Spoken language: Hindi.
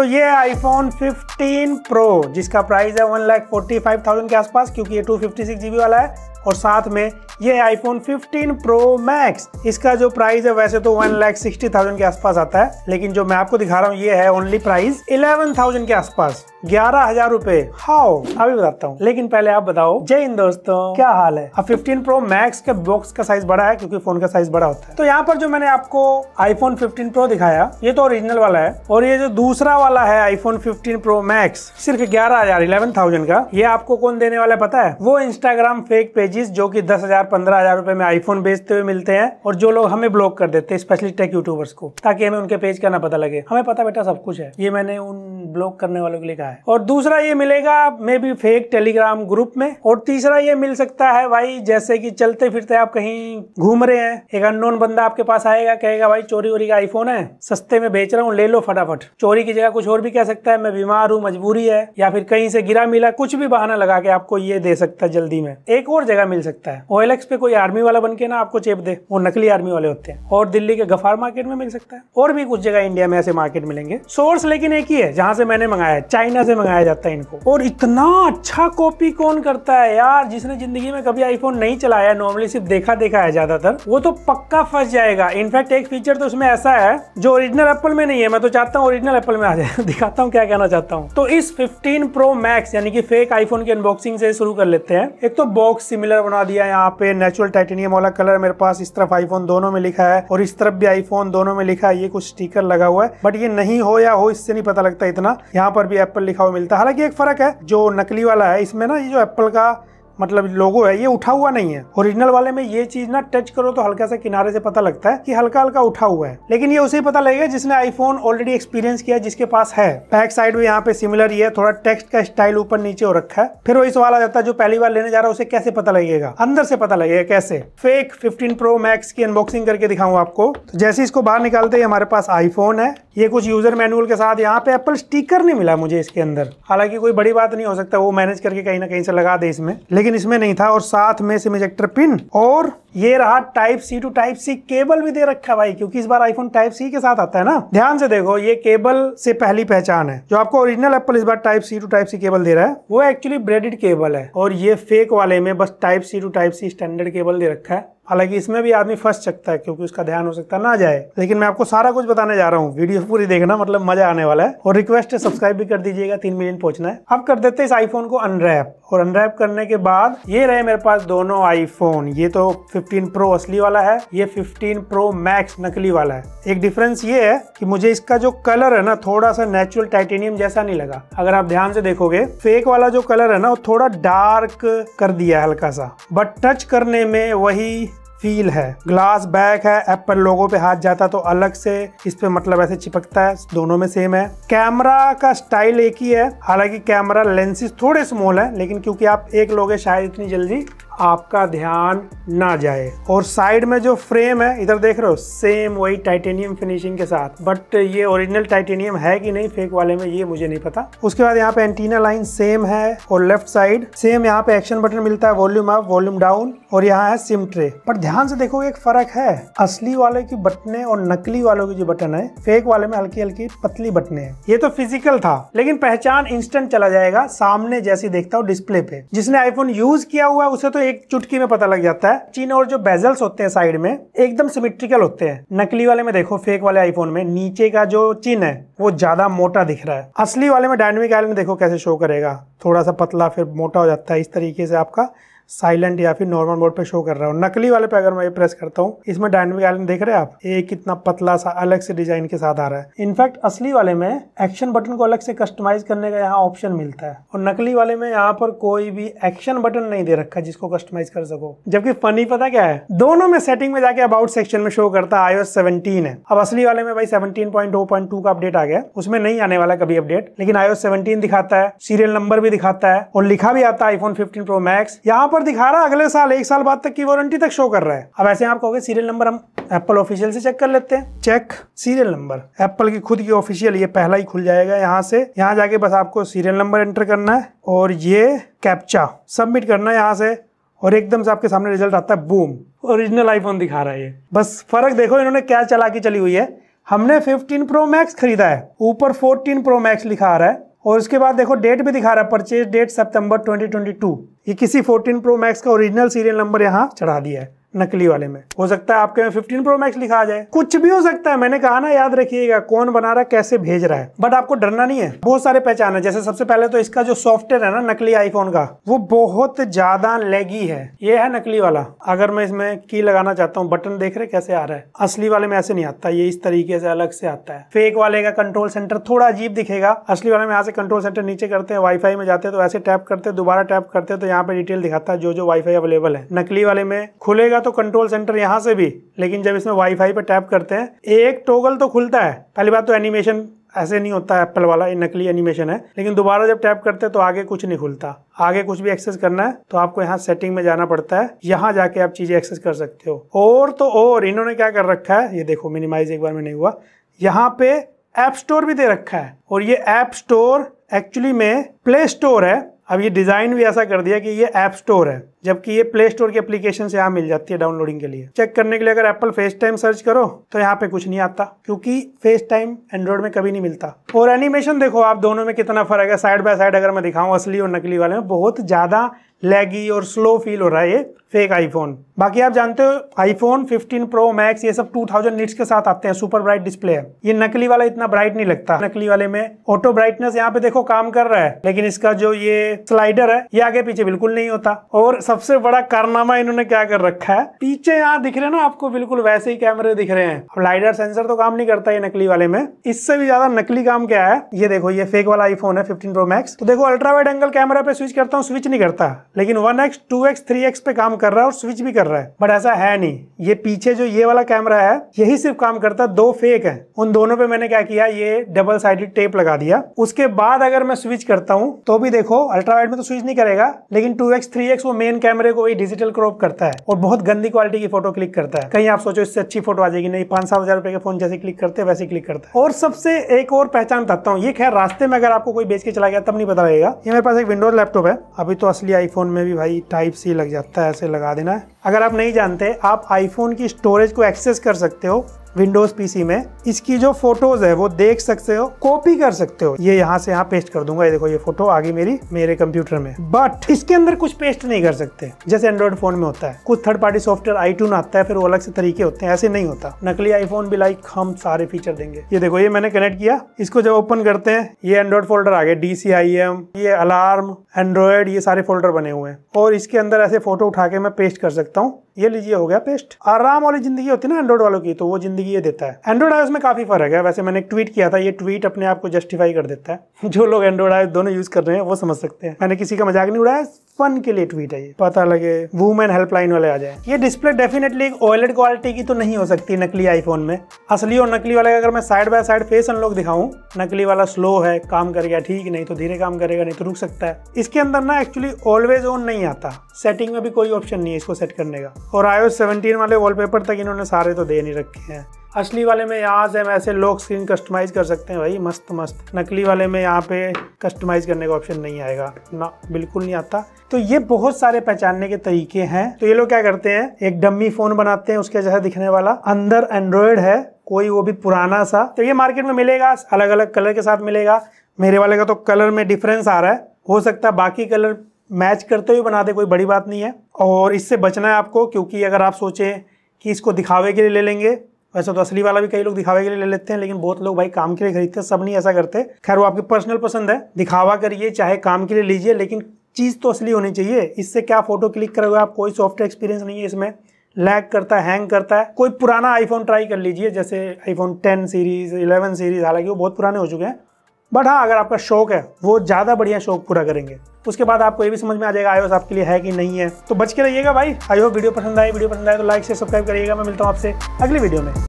तो ये आईफोन 15 प्रो जिसका प्राइस है one lakh forty five thousand के आसपास क्योंकि ये टू फिफ्टी सिक्स वाला है और साथ में ये आईफोन 15 प्रो मैक्स इसका जो प्राइस है वैसे तो वन लैख सिक्सटी थाउजेंड के आसपास आता है लेकिन जो मैं आपको दिखा रहा हूँ ये है ओनली प्राइस इलेवन थाउजेंड के आसपास ग्यारह हजार रूपए हाउ अभी बताता हूँ लेकिन पहले आप बताओ जय हिंद दोस्तों क्या हाल है अब 15 प्रो मैक्स के बॉक्स का साइज बड़ा है क्योंकि फोन का साइज बड़ा होता है तो यहाँ पर जो मैंने आपको iPhone फिफ्टीन प्रो दिखाया ये तो ओरिजिनल वाला है और ये जो दूसरा वाला है आईफोन फिफ्टीन प्रो मैक्स सिर्फ ग्यारह हजार इलेवन थाउजेंड का ये आपको कौन देने वाला है पता है वो इंस्टाग्राम फेक पेज पेजेस जो कि दस हजार पंद्रह हजार रुपए में आईफोन बेचते हुए मिलते हैं और जो लोग हमें ब्लॉक कर देते हैं स्पेशली टेक यूट्यूबर्स को ताकि हमें उनके पेज का ना पता लगे हमें पता बेटा सब कुछ है ये मैंने उन ब्लॉक करने वालों के लिए कहा है और दूसरा ये मिलेगा maybe fake Telegram group में और तीसरा ये मिल सकता है भाई जैसे की चलते फिरते आप कहीं घूम रहे हैं एक अनोन बंदा आपके पास आएगा कहेगा भाई चोरी वोरी का आईफोन है सस्ते में बेच रहा हूँ ले लो फटाफट चोरी की जगह कुछ और भी कह सकता है मैं बीमार हूँ मजबूरी है या फिर कहीं से गिरा मिला कुछ भी बहाना लगा के आपको ये दे सकता है जल्दी में एक और जगह जगह मिल सकता है ओ पे कोई आर्मी वाला बन के ना आपको चेप दे वो नकली आर्मी वाले होते हैं और दिल्ली के गफार मार्केट में मिल सकता है और भी कुछ जगह इंडिया में ऐसे मार्केट मिलेंगे सोर्स लेकिन एक ही है जहाँ से मैंने मंगाया है चाइना से मंगाया जाता है इनको और इतना अच्छा कॉपी कौन करता है यार जिसने जिंदगी में कभी आईफोन नहीं चलाया नॉर्मली सिर्फ देखा देखा है ज्यादातर वो तो पक्का फंस जाएगा इनफैक्ट एक फीचर तो उसमें ऐसा है जो ओरिजिनल एप्पल में नहीं है मैं तो चाहता हूँ ओरिजिनल एप्पल में आ जाए दिखाता हूँ क्या कहना चाहता हूँ तो इस फिफ्टीन प्रो मैक्स यानी कि फेक आईफोन की अनबॉक्सिंग से शुरू कर लेते हैं एक तो बॉक्स सिमिलर कलर बना दिया यहाँ पे नेचुरल टाइटेनियम वाला कलर मेरे पास इस तरफ आईफोन दोनों में लिखा है और इस तरफ भी आईफोन दोनों में लिखा है ये कुछ स्टिकर लगा हुआ है बट ये नहीं हो या हो इससे नहीं पता लगता इतना यहाँ पर भी एप्पल लिखा हुआ मिलता है हालांकि एक फर्क है जो नकली वाला है इसमें ना ये जो एप्पल का मतलब लोगो है ये उठा हुआ नहीं है ओरिजिनल वाले में ये चीज ना टच करो तो हल्का सा किनारे से पता लगता है कि हल्का हल्का उठा हुआ है लेकिन ये उसे पता लगेगा जिसने आईफोन ऑलरेडी एक्सपीरियंस किया जिसके पास है बैक साइड में यहाँ पे सिमिलर ही है थोड़ा टेक्स्ट का स्टाइल ऊपर नीचे हो रखा है फिर वही सवाल आ जाता है जो पहली बार लेने जा रहा है उसे कैसे पता लगेगा अंदर से पता लगेगा कैसे फेक फिफ्टीन प्रो मैक्स की अनबॉक्सिंग करके दिखाऊँ आपको तो जैसे इसको बाहर निकालते हैं हमारे पास आईफोन है ये कुछ यूज़र मैनुअल के साथ यहाँ पे एप्पल स्टिकर नहीं मिला मुझे इसके अंदर हालांकि कोई बड़ी बात नहीं हो सकता वो मैनेज करके कहीं ना कहीं से लगा दे इसमें लेकिन इसमें नहीं था और साथ में सिम इजेक्टर पिन और ये रहा type C to type C cable भी दे रखा भाई क्योंकि इस बार आईफोन टाइप सी के साथ आता है ना ध्यान से देखो ये केबल से पहली पहचान है जो आपको ओरिजिनल एप्पल इस बार type C to type C cable दे रहा है वो एक्चुअली ब्रेडेड केबल है और ये फेक वाले में बस type C to type C standard cable दे रखा है हालांकि इसमें भी आदमी फंस सकता है क्योंकि उसका ध्यान हो सकता ना जाए लेकिन मैं आपको सारा कुछ बताने जा रहा हूँ वीडियो पूरी देखना मतलब मजा आने वाला है और रिक्वेस्ट है सब्सक्राइब भी कर दीजिएगा तीन मिलियन पहुंचना है अब कर देते इस आईफोन को अनरैप और अनरैप करने के बाद ये रहे मेरे पास दोनों आईफोन ये तो फिफ्टीन प्रो असली वाला है ये फिफ्टीन प्रो मैक्स नकली वाला है एक डिफरेंस ये है की मुझे इसका जो कलर है ना थोड़ा सा नेचुरल टाइटेनियम जैसा नहीं लगा अगर आप ध्यान से देखोगे फेक वाला जो कलर है ना वो थोड़ा डार्क कर दिया हल्का सा बट टच करने में वही फील है ग्लास बैक है एप्पल लोगो पे हाथ जाता तो अलग से इस पे मतलब ऐसे चिपकता है दोनों में सेम है कैमरा का स्टाइल एक ही है हालांकि कैमरा लेंसेज थोड़े स्मॉल है लेकिन क्योंकि आप एक लोगे शायद इतनी जल्दी आपका ध्यान ना जाए और साइड में जो फ्रेम है इधर देख रहे हो सेम वही टाइटेनियम फिनिशिंग के साथ बट ये ओरिजिनल टाइटेनियम है कि नहीं फेक वाले में ये मुझे नहीं पता उसके बाद यहाँ पे एंटीना लाइन सेम है और लेफ्ट साइड सेम यहाँ पे एक्शन बटन मिलता है वॉल्यूम अप वॉल्यूम डाउन और यहाँ है सिम ट्रे पर ध्यान से देखो एक फर्क है असली वाले की बटने और नकली वालों की जो बटन है फेक वाले में हल्की हल्की पतली बटने हैं ये तो फिजिकल था लेकिन पहचान इंस्टेंट चला जाएगा सामने जैसी देखता हूँ डिस्प्ले पे जिसने आईफोन यूज किया हुआ है उसे तो एक चुटकी में पता लग जाता है चीन और जो बेजल्स होते हैं साइड में एकदम सिमिट्रिकल होते हैं नकली वाले में देखो फेक वाले आईफोन में नीचे का जो चिन है वो ज्यादा मोटा दिख रहा है असली वाले में डायनेमिक में देखो कैसे शो करेगा थोड़ा सा पतला फिर मोटा हो जाता है इस तरीके से आपका साइलेंट या फिर नॉर्मल मोड पे शो कर रहा हूँ नकली वाले पे अगर मैं ये प्रेस करता हूँ इसमें डायनेमिक आइलैंड देख रहे हैं आप ये कितना पतला सा अलग से डिजाइन के साथ आ रहा है इनफैक्ट असली वाले में एक्शन बटन को अलग से कस्टमाइज करने का यहाँ ऑप्शन मिलता है और नकली वाले में यहाँ पर कोई भी एक्शन बटन नहीं दे रखा जिसको कस्टमाइज कर सको जबकि फनी पता क्या है दोनों में सेटिंग में जाके अबाउट सेक्शन में शो करता है आईओएस सेवनटीन है अब असली वाले में भाई सेवनटीन का अपडेट आ गया उसमें नहीं आने वाला कभी अपडेट लेकिन आईओएस सेवनटीन दिखाता है सीरियल नंबर भी दिखाता है और लिखा भी आता है आईफोन फिफ्टीन प्रो मैक्स यहाँ पर नंबर दिखा रहा है अगले साल एक साल बाद तक की वारंटी तक शो कर रहा है अब ऐसे आप कहोगे सीरियल नंबर हम एप्पल ऑफिशियल से चेक कर लेते हैं चेक सीरियल नंबर एप्पल की खुद की ऑफिशियल ये पहला ही खुल जाएगा यहाँ से यहाँ जाके बस आपको सीरियल नंबर एंटर करना है और ये कैप्चा सबमिट करना है यहाँ से और एकदम से आपके सामने रिजल्ट आता है बूम ओरिजिनल आईफोन दिखा रहा है ये बस फर्क देखो इन्होंने क्या चला के चली हुई है हमने 15 प्रो मैक्स खरीदा है ऊपर 14 प्रो मैक्स लिखा आ रहा है और उसके बाद देखो डेट भी दिखा रहा है परचेज डेट सितंबर 2022 ये किसी 14 प्रो मैक्स का ओरिजिनल सीरियल नंबर यहाँ चढ़ा दिया है नकली वाले में हो सकता है आपके में 15 प्रो मैक्स लिखा आ जाए कुछ भी हो सकता है मैंने कहा ना याद रखिएगा कौन बना रहा है कैसे भेज रहा है बट आपको डरना नहीं है बहुत सारे पहचान है जैसे सबसे पहले तो इसका जो सॉफ्टवेयर है ना नकली आईफोन का वो बहुत ज्यादा लेगी है ये है नकली वाला अगर मैं इसमें की लगाना चाहता हूँ बटन देख रहे कैसे आ रहा है असली वाले में ऐसे नहीं आता ये इस तरीके से अलग से आता है फेक वाले का कंट्रोल सेंटर थोड़ा अजीब दिखेगा असली वाले में यहाँ से कंट्रोल सेंटर नीचे करते हैं वाईफाई में जाते हैं तो ऐसे टैप करते दोबारा टैप करते हैं तो यहाँ पे डिटेल दिखाता है जो जो वाईफाई अवेलेबल है नकली वाले में खुलेगा जाएगा तो कंट्रोल सेंटर यहाँ से भी लेकिन जब इसमें वाईफाई पर टैप करते हैं एक टोगल तो खुलता है पहली बात तो एनिमेशन ऐसे नहीं होता है एप्पल वाला ये नकली एनिमेशन है लेकिन दोबारा जब टैप करते हैं तो आगे कुछ नहीं खुलता आगे कुछ भी एक्सेस करना है तो आपको यहाँ सेटिंग में जाना पड़ता है यहाँ जाके आप चीजें एक्सेस कर सकते हो और तो और इन्होंने क्या कर रखा है ये देखो मिनिमाइज एक बार में नहीं हुआ यहाँ पे ऐप स्टोर भी दे रखा है और ये ऐप स्टोर एक्चुअली में प्ले स्टोर है अब ये डिज़ाइन भी ऐसा कर दिया कि ये ऐप स्टोर है जबकि ये प्ले स्टोर की एप्लीकेशन से यहाँ मिल जाती है डाउनलोडिंग के लिए चेक करने के लिए अगर एप्पल फेस टाइम सर्च करो तो यहाँ पे कुछ नहीं आता क्योंकि फेस टाइम एंड्रॉइड में कभी नहीं मिलता और एनिमेशन देखो आप दोनों में कितना फर्क है साइड बाय साइड अगर मैं दिखाऊँ असली और नकली वाले में बहुत ज़्यादा लैगी और स्लो फील हो रहा है ये फेक आईफोन बाकी आप जानते हो आईफोन 15 प्रो मैक्स ये सब 2000 थाउजेंड के साथ आते हैं सुपर ब्राइट डिस्प्ले है ये नकली वाला इतना ब्राइट नहीं लगता नकली वाले में ऑटो ब्राइटनेस यहाँ पे देखो काम कर रहा है लेकिन इसका जो ये स्लाइडर है ये आगे पीछे बिल्कुल नहीं होता और सबसे बड़ा कारनामा इन्होंने क्या कर रखा है पीछे यहाँ दिख रहे ना आपको बिल्कुल वैसे ही कैमरे दिख रहे हैं स्लाइडर सेंसर तो काम नहीं करता ये नकली वाले में इससे भी ज्यादा नकली काम क्या है ये देखो ये फेक वाला आईफोन है फिफ्टीन प्रो मैक्स तो देखो अल्ट्रावाइड एंगल कैमरा पे स्विच करता हूँ स्विच नहीं करता लेकिन one X two X three X पे काम कर रहा है और स्विच भी कर रहा है बट ऐसा है नहीं ये पीछे जो ये वाला कैमरा है यही सिर्फ काम करता है दो फेक है उन दोनों पे मैंने क्या किया ये डबल साइडेड टेप लगा दिया उसके बाद अगर मैं स्विच करता हूँ तो भी देखो अल्ट्रावाइड में तो स्विच नहीं करेगा लेकिन टू एक्स थ्री एक्स वो मेन कैमरे को डिजिटल क्रॉप करता है और बहुत गंदी क्वालिटी की फोटो क्लिक करता है कहीं आप सोचो इससे अच्छी फोटो आ जाएगी नहीं पांच सात हजार रुपए के फोन जैसे क्लिक करते वैसे क्लिक करता है और सबसे एक और पहचान बताता हूँ ये खैर रास्ते में अगर आपको कोई बेच के चला गया तब नहीं पता रहेगा ये मेरे पास एक विंडोज लैपटॉप है अभी तो असली आईफोन आईफोन में भी भाई टाइप सी लग जाता है ऐसे लगा देना है अगर आप नहीं जानते आप आईफोन की स्टोरेज को एक्सेस कर सकते हो विंडोज़ पीसी में इसकी जो फोटोज़ है वो देख सकते हो कॉपी कर सकते हो ये यहाँ से यहाँ पेस्ट कर दूंगा ये देखो ये फोटो आ गई मेरी मेरे कंप्यूटर में बट इसके अंदर कुछ पेस्ट नहीं कर सकते जैसे एंड्रॉइड फोन में होता है कुछ थर्ड पार्टी सॉफ्टवेयर आई आता है फिर वो अलग से तरीके होते हैं ऐसे नहीं होता नकली आईफोन भी लाइक हम सारे फीचर देंगे ये देखो ये मैंने कनेक्ट किया इसको जब ओपन करते हैं ये एंड्रॉइड फोल्डर आ गए डी ये अलार्म एंड्रॉयड ये सारे फोल्डर बने हुए हैं और इसके अंदर ऐसे फोटो उठा के मैं पेस्ट कर सकता हूँ ये लीजिए हो गया पेस्ट आराम वाली जिंदगी होती है ना एंड्रॉइड वालों की तो वो जिंदगी ये देता है एंड्रॉइड आयोज में काफी फर्क है वैसे मैंने एक ट्वीट किया था ये ट्वीट अपने आप को जस्टिफाई कर देता है जो लोग एंड्रॉइड आयोज दोनों यूज कर रहे हैं वो समझ सकते हैं मैंने किसी का मजाक नहीं उड़ाया फन के लिए ट्वीट है ये पता लगे वुमेन हेल्पलाइन वाले आ जाए ये डिस्प्ले डेफिनेटली एक ऑयलेट क्वालिटी की तो नहीं हो सकती नकली आईफोन में असली और नकली वाले अगर मैं side by side face unlock दिखाऊं नकली वाला स्लो है काम कर गया ठीक नहीं तो धीरे काम करेगा नहीं तो रुक सकता है इसके अंदर ना एक्चुअली ऑलवेज ऑन नहीं आता सेटिंग में भी कोई ऑप्शन नहीं है इसको सेट करने का और आयो सेवनटीन वाले वॉलपेपर तक इन्होंने सारे तो दे नहीं रखे हैं असली वाले में यहाँ से हम ऐसे लोग स्क्रीन कस्टमाइज़ कर सकते हैं भाई मस्त मस्त नकली वाले में यहाँ पे कस्टमाइज़ करने का ऑप्शन नहीं आएगा ना बिल्कुल नहीं आता तो ये बहुत सारे पहचानने के तरीके हैं तो ये लोग क्या करते हैं एक डम्मी फ़ोन बनाते हैं उसके जैसा दिखने वाला अंदर एंड्रॉयड है कोई वो भी पुराना सा तो ये मार्केट में मिलेगा अलग अलग कलर के साथ मिलेगा मेरे वाले का तो कलर में डिफरेंस आ रहा है हो सकता है बाकी कलर मैच करते हुए बना दे कोई बड़ी बात नहीं है और इससे बचना है आपको क्योंकि अगर आप सोचें कि इसको दिखावे के लिए ले लेंगे वैसे तो असली वाला भी कई लोग दिखावे के लिए ले लेते हैं लेकिन बहुत लोग भाई काम के लिए खरीदते हैं सब नहीं ऐसा करते खैर वो आपकी पर्सनल पसंद है दिखावा करिए चाहे काम के लिए लीजिए लेकिन चीज़ तो असली होनी चाहिए इससे क्या फोटो क्लिक करोगे आप कोई सॉफ्टवेयर एक्सपीरियंस नहीं है इसमें लैग करता है हैंग करता है कोई पुराना आईफोन ट्राई कर लीजिए जैसे iPhone ten series eleven series हालांकि वो बहुत पुराने हो चुके हैं बट हाँ अगर आपका शौक है वो ज़्यादा बढ़िया शौक पूरा करेंगे उसके बाद आपको ये भी समझ में आ जाएगा आयोस आपके लिए है कि नहीं है तो बच के रहिएगा भाई आई होप वीडियो पसंद आए वीडियो पसंद आए तो लाइक से सब्सक्राइब करिएगा मैं मिलता हूँ आपसे अगली वीडियो में